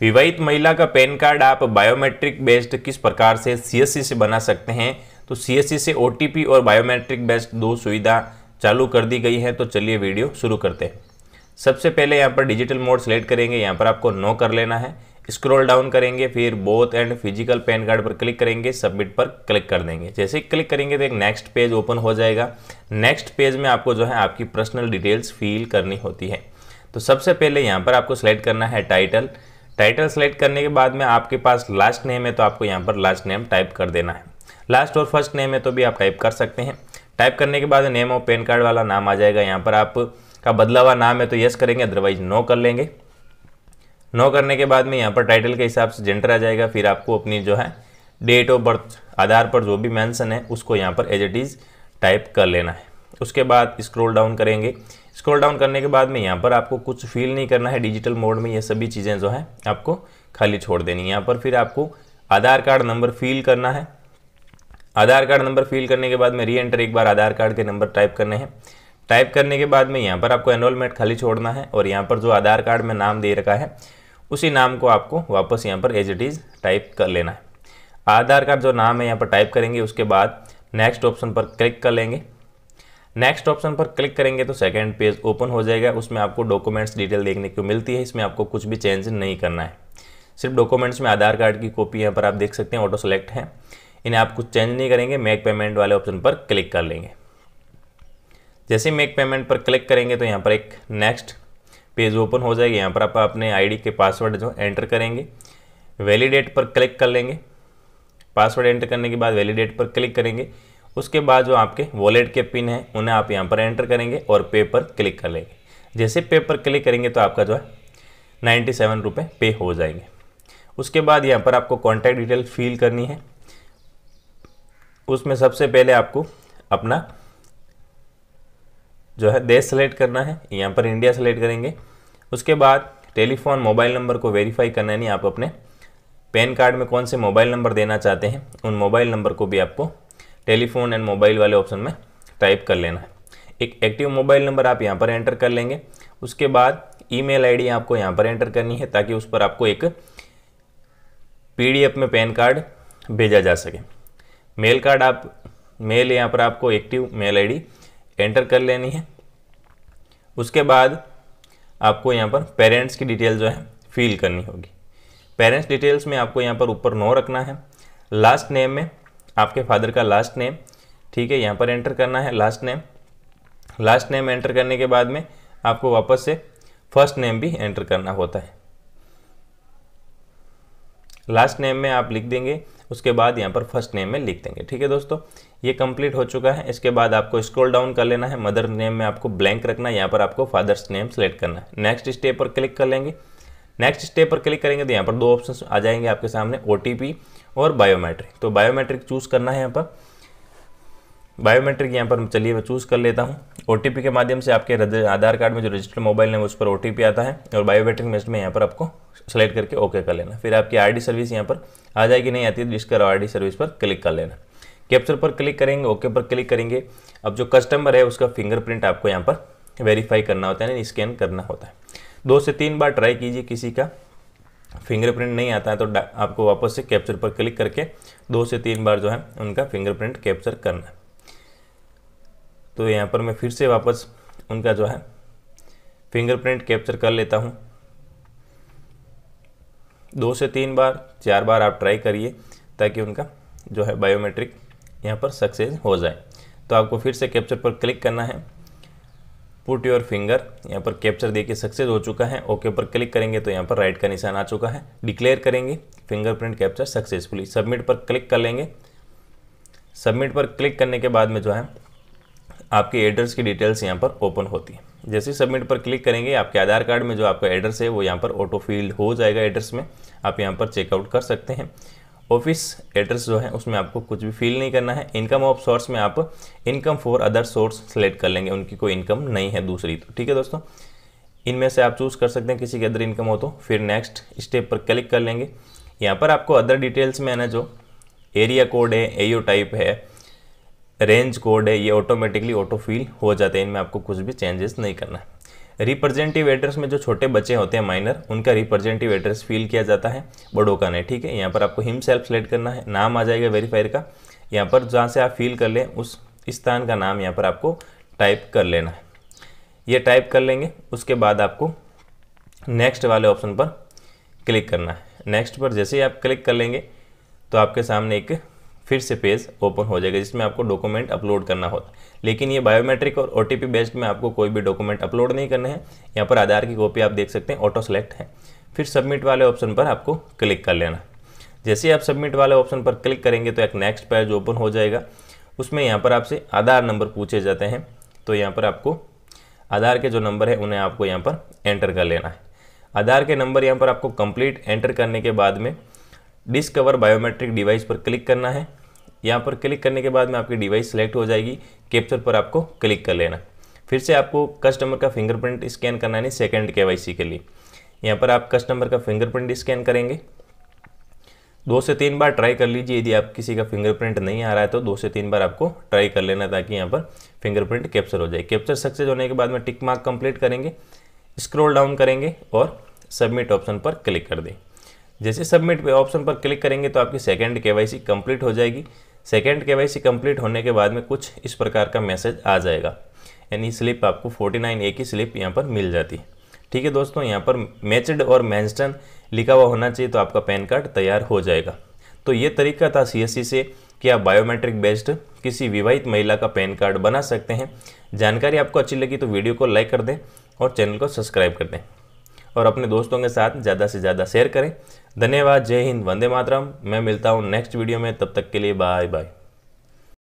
विवाहित महिला का पैन कार्ड आप बायोमेट्रिक बेस्ड किस प्रकार से सीएससी से बना सकते हैं तो सीएससी से ओटीपी और बायोमेट्रिक बेस्ड दो सुविधा चालू कर दी गई है तो चलिए वीडियो शुरू करते हैं सबसे पहले यहाँ पर डिजिटल मोड सेलेक्ट करेंगे यहाँ पर आपको नो कर लेना है स्क्रॉल डाउन करेंगे फिर both and physical PAN card पर क्लिक करेंगे सबमिट पर क्लिक कर देंगे जैसे ही क्लिक करेंगे तो एक नेक्स्ट पेज ओपन हो जाएगा नेक्स्ट पेज में आपको जो है आपकी पर्सनल डिटेल्स फील करनी होती है तो सबसे पहले यहाँ पर आपको सेलेक्ट करना है टाइटल टाइटल सेलेक्ट करने के बाद में आपके पास लास्ट नेम है तो आपको यहाँ पर लास्ट नेम टाइप कर देना है लास्ट और फर्स्ट नेम है तो भी आप टाइप कर सकते हैं टाइप करने के बाद नेम और पेन कार्ड वाला नाम आ जाएगा यहाँ पर आप का बदला हुआ नाम है तो यस करेंगे अदरवाइज नो कर लेंगे नो करने के बाद में यहाँ पर टाइटल के हिसाब से जेंडर आ जाएगा फिर आपको अपनी जो है डेट ऑफ बर्थ आधार पर जो भी मेंशन है उसको यहाँ पर एज इट इज़ टाइप कर लेना है उसके बाद स्क्रॉल डाउन करेंगे स्क्रॉल डाउन करने के बाद में यहाँ पर आपको कुछ फील नहीं करना है डिजिटल मोड में ये सभी चीज़ें जो हैं आपको खाली छोड़ देनी है यहाँ पर फिर आपको आधार कार्ड नंबर फील करना है आधार कार्ड नंबर फील करने के बाद में री एंटर एक बार आधार कार्ड के नंबर टाइप करने हैं टाइप करने के बाद में यहाँ पर आपको एनरोलमेंट खाली छोड़ना है और यहाँ पर जो आधार कार्ड में नाम दे रखा है उसी नाम को आपको वापस यहाँ पर एज इट इज़ टाइप कर लेना है आधार कार्ड जो नाम है यहाँ पर टाइप करेंगे उसके बाद नेक्स्ट ऑप्शन पर क्लिक कर लेंगे नेक्स्ट ऑप्शन पर क्लिक करेंगे तो सेकेंड पेज ओपन हो जाएगा उसमें आपको डॉक्यूमेंट्स डिटेल देखने को मिलती है इसमें आपको कुछ भी चेंज नहीं करना है सिर्फ डॉक्यूमेंट्स में आधार कार्ड की कॉपी यहाँ पर आप देख सकते हैं ऑटो सेलेक्ट है इन्हें आप कुछ चेंज नहीं करेंगे मेक पेमेंट वाले ऑप्शन पर क्लिक कर लेंगे जैसे मेक पेमेंट पर क्लिक करेंगे तो यहाँ पर एक नेक्स्ट पेज ओपन हो जाएगा यहाँ पर आप अपने आईडी के पासवर्ड जो एंटर करेंगे वैलिडेट पर क्लिक कर लेंगे पासवर्ड एंटर करने के बाद वैलिडेट पर क्लिक करेंगे उसके बाद जो आपके वॉलेट के पिन हैं उन्हें आप यहाँ पर एंटर करेंगे और पे पर क्लिक कर लेंगे जैसे पे पर क्लिक करेंगे तो आपका जो है नाइन्टी सेवन रुपये पे हो जाएंगे उसके बाद यहाँ पर आपको कॉन्टैक्ट डिटेल फिल करनी है उसमें सबसे पहले आपको अपना जो है देश सेलेक्ट करना है यहाँ पर इंडिया सेलेक्ट करेंगे उसके बाद टेलीफोन मोबाइल नंबर को वेरीफाई करना नहीं आप अपने पैन कार्ड में कौन से मोबाइल नंबर देना चाहते हैं उन मोबाइल नंबर को भी आपको टेलीफोन एंड मोबाइल वाले ऑप्शन में टाइप कर लेना है एक एक्टिव मोबाइल नंबर आप यहाँ पर एंटर कर लेंगे उसके बाद ईमेल आईडी आपको यहाँ पर एंटर करनी है ताकि उस पर आपको एक पीडीएफ में पैन कार्ड भेजा जा सके मेल कार्ड आप मेल यहाँ पर आपको एक्टिव मेल आईडी एंटर कर लेनी है उसके बाद आपको यहाँ पर पेरेंट्स की डिटेल जो है फिल करनी होगी पेरेंट्स डिटेल्स में आपको यहाँ पर ऊपर नो रखना है लास्ट नेम में आपके फादर का लास्ट नेम ठीक है यहाँ पर एंटर करना है last name last name enter करने के बाद में आपको वापस से फर्स्ट नेम भी एंटर करना होता है लास्ट नेम में आप लिख देंगे उसके बाद यहाँ पर फर्स्ट नेम में लिख देंगे ठीक है दोस्तों ये कंप्लीट हो चुका है इसके बाद आपको स्क्रॉल डाउन कर लेना है मदर नेम में आपको ब्लैंक रखना है यहाँ पर आपको फादर्स नेम सेलेक्ट करना है नेक्स्ट स्टेप पर क्लिक कर लेंगे नेक्स्ट स्टेप पर क्लिक करेंगे तो यहाँ पर दो ऑप्शन आ जाएंगे आपके सामने ओ और बायोमेट्रिक तो बायोमेट्रिक चूज़ करना है यहाँ पर बायोमेट्रिक यहाँ पर चलिए मैं चूज़ कर लेता हूँ ओ के माध्यम से आपके आधार कार्ड में जो रजिस्टर्ड मोबाइल है उस पर ओ आता है और बायोमेट्रिक मेस्ट में यहाँ पर आपको सेलेक्ट करके ओके कर लेना फिर आपकी आर सर्विस यहाँ पर आ जाएगी नहीं आती है जिसका आर सर्विस पर क्लिक कर लेना कैप्चर पर क्लिक करेंगे ओके पर क्लिक करेंगे अब जो कस्टमर है उसका फिंगरप्रिंट आपको यहाँ पर वेरीफाई करना होता है यानी स्कैन करना होता है दो से तीन बार ट्राई कीजिए किसी का फिंगरप्रिंट नहीं आता है तो आपको वापस से कैप्चर पर क्लिक करके दो से तीन बार जो है उनका फिंगरप्रिंट कैप्चर करना है तो यहाँ पर मैं फिर से वापस उनका जो है फिंगरप्रिंट कैप्चर कर लेता हूँ दो से तीन बार चार बार आप ट्राई करिए ताकि उनका जो है बायोमेट्रिक यहाँ पर सक्सेस हो जाए तो आपको फिर से कैप्चर पर क्लिक करना है पुट योर फिंगर यहाँ पर कैप्चर देके सक्सेस हो चुका है ओके पर क्लिक करेंगे तो यहाँ पर राइट का निशान आ चुका है डिक्लेयर करेंगे फिंगरप्रिंट कैप्चर सक्सेसफुली सबमिट पर क्लिक कर लेंगे सबमिट पर क्लिक करने के बाद में जो है आपके एड्रेस की डिटेल्स यहाँ पर ओपन होती है जैसे सबमिट पर क्लिक करेंगे आपके आधार कार्ड में जो आपका एड्रेस है वो यहाँ पर ऑटो फील्ड हो जाएगा एड्रेस में आप यहाँ पर चेकआउट कर सकते हैं ऑफिस एड्रेस जो है उसमें आपको कुछ भी फील नहीं करना है इनकम ऑफ सोर्स में आप income for other source select कर लेंगे उनकी कोई इनकम नहीं है दूसरी तो ठीक है दोस्तों इनमें से आप चूज़ कर सकते हैं किसी के अदर इनकम हो तो फिर नेक्स्ट स्टेप पर क्लिक कर लेंगे यहाँ पर आपको अदर डिटेल्स में है ना जो एरिया कोड है एयू टाइप है रेंज कोड है ये ऑटोमेटिकली ऑटो फिल हो जाते हैं इनमें आपको कुछ भी चेंजेस नहीं करना है रिप्रेजेंटेटिव एड्रेस में जो छोटे बच्चे होते हैं माइनर उनका रिप्रेजेंटेटिव एड्रेस फिल किया जाता है बड़ों का नहीं ठीक है यहाँ पर आपको हिम सेल्फ सेलेक्ट करना है नाम आ जाएगा वेरीफायर का यहाँ पर जहाँ से आप फिल कर लें उस स्थान का नाम यहाँ पर आपको टाइप कर लेना है ये टाइप कर लेंगे उसके बाद आपको नेक्स्ट वाले ऑप्शन पर क्लिक करना है नेक्स्ट पर जैसे ही आप क्लिक कर लेंगे तो आपके सामने एक फिर से पेज ओपन हो जाएगा जिसमें आपको डॉक्यूमेंट अपलोड करना होता है लेकिन ये बायोमेट्रिक और ओ बेस्ड में आपको कोई भी डॉक्यूमेंट अपलोड नहीं करने हैं यहाँ पर आधार की कॉपी आप देख सकते हैं ऑटो सेलेक्ट है फिर सबमिट वाले ऑप्शन पर आपको क्लिक कर लेना जैसे ही आप सबमिट वाले ऑप्शन पर क्लिक करेंगे तो एक नेक्स्ट पेज ओपन हो जाएगा उसमें यहाँ पर आपसे आधार नंबर पूछे जाते हैं तो यहाँ पर आपको आधार के जो नंबर है उन्हें आपको यहाँ पर एंटर कर लेना है आधार के नंबर यहाँ पर आपको कंप्लीट एंटर करने के बाद में डिस्कवर बायोमेट्रिक डिवाइस पर क्लिक करना है यहाँ पर क्लिक करने के बाद में आपकी डिवाइस सेलेक्ट हो जाएगी कैप्चर पर आपको क्लिक कर लेना फिर से आपको कस्टमर का फिंगरप्रिंट स्कैन करना है सेकेंड के के लिए यहाँ पर आप कस्टमर का फिंगरप्रिंट स्कैन करेंगे दो से तीन बार ट्राई कर लीजिए यदि आप किसी का फिंगरप्रिंट नहीं आ रहा है तो दो से तीन बार आपको ट्राई कर लेना ताकि यहाँ पर फिंगरप्रिंट कैप्चर हो जाए कैप्चर सक्सेस होने के बाद में टिक मार्क कंप्लीट करेंगे स्क्रॉल डाउन करेंगे और सबमिट ऑप्शन पर क्लिक कर दें जैसे सबमिट ऑप्शन पर क्लिक करेंगे तो आपकी सेकेंड के कंप्लीट हो जाएगी सेकेंड के वाई सी कम्प्लीट होने के बाद में कुछ इस प्रकार का मैसेज आ जाएगा यानी स्लिप आपको फोर्टी नाइन ए की स्लिप यहाँ पर मिल जाती है ठीक है दोस्तों यहाँ पर मैचड और मैंस्टन लिखा हुआ होना चाहिए तो आपका पैन कार्ड तैयार हो जाएगा तो ये तरीका था सी से कि आप बायोमेट्रिक बेस्ड किसी विवाहित महिला का पैन कार्ड बना सकते हैं जानकारी आपको अच्छी लगी तो वीडियो को लाइक कर दें और चैनल को सब्सक्राइब कर दें और अपने दोस्तों के साथ ज़्यादा से ज़्यादा शेयर करें धन्यवाद जय हिंद वंदे मातरम मैं मिलता हूँ नेक्स्ट वीडियो में तब तक के लिए बाय बाय